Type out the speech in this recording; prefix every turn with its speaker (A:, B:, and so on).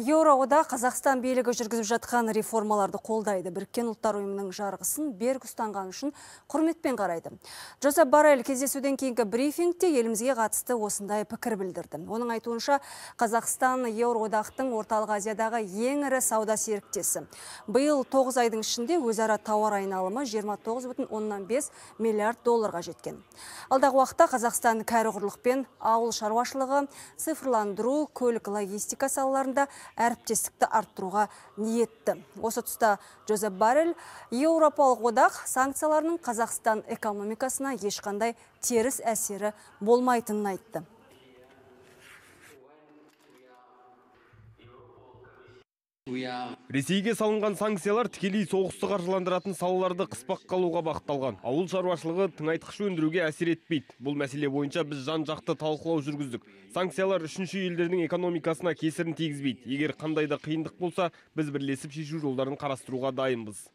A: Еуроодақ Қазақстан билігі жүргізіп жатқан реформаларды қолдайды. Біріккен ұлттар ұйымының жарғысын берік ұстанған үшін құрметпен қарайды. Джозеп Барайл кездесуден кейінгі брифингте елімізге қатысты осындай пікір білдірді. Оның айтуынша Қазақстан Еуроодақтың орталық Азиядағы ең ірі сауда серіктесі. Биыл 9 айдың ішінде өзара тауар айналымы 29,5 миллиард долларға жеткен. Алдағы уақытта Қазақстан кәрі құрлықпен ауыл шаруашылығы, цифрландыру, көлік логистика салаларында әріптестікті арттыруға ниетті осы тұста жозеп баррель еуропалық одақ санкцияларының қазақстан экономикасына ешқандай теріс әсері болмайтынын айтты
B: ресейге салынған санкциялар тікелей соғысты қаржыландыратын салаларды қыспақ қалуға бағытталған ауыл шаруашылығы тыңайтқыш өндіруге әсер етпейді бұл мәселе бойынша біз жан жақты талқылау жүргіздік санкциялар үшінші елдердің экономикасына кесірін тигізбейді егер қандай да қиындық болса біз бірлесіп шешу жолдарын қарастыруға дайынбыз